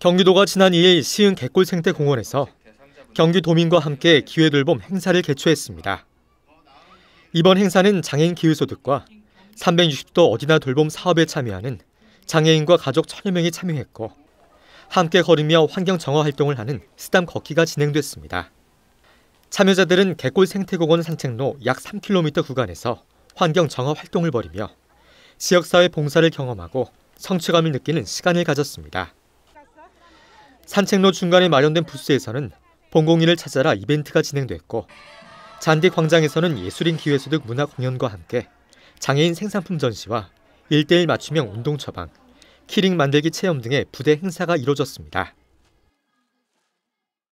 경기도가 지난 2일 시흥 갯골생태공원에서 경기도민과 함께 기회돌봄 행사를 개최했습니다. 이번 행사는 장애인 기후소득과 360도 어디나 돌봄 사업에 참여하는 장애인과 가족 천여 명이 참여했고 함께 걸으며 환경 정화 활동을 하는 스담 걷기가 진행됐습니다. 참여자들은 갯골 생태공원 산책로 약 3km 구간에서 환경 정화 활동을 벌이며 지역사회 봉사를 경험하고 성취감을 느끼는 시간을 가졌습니다. 산책로 중간에 마련된 부스에서는 봉공인을 찾아라 이벤트가 진행됐고 잔디 광장에서는 예술인 기회소득 문화 공연과 함께 장애인 생산품 전시와 일대일 맞춤형 운동 처방, 키링 만들기 체험 등의 부대 행사가 이뤄졌습니다.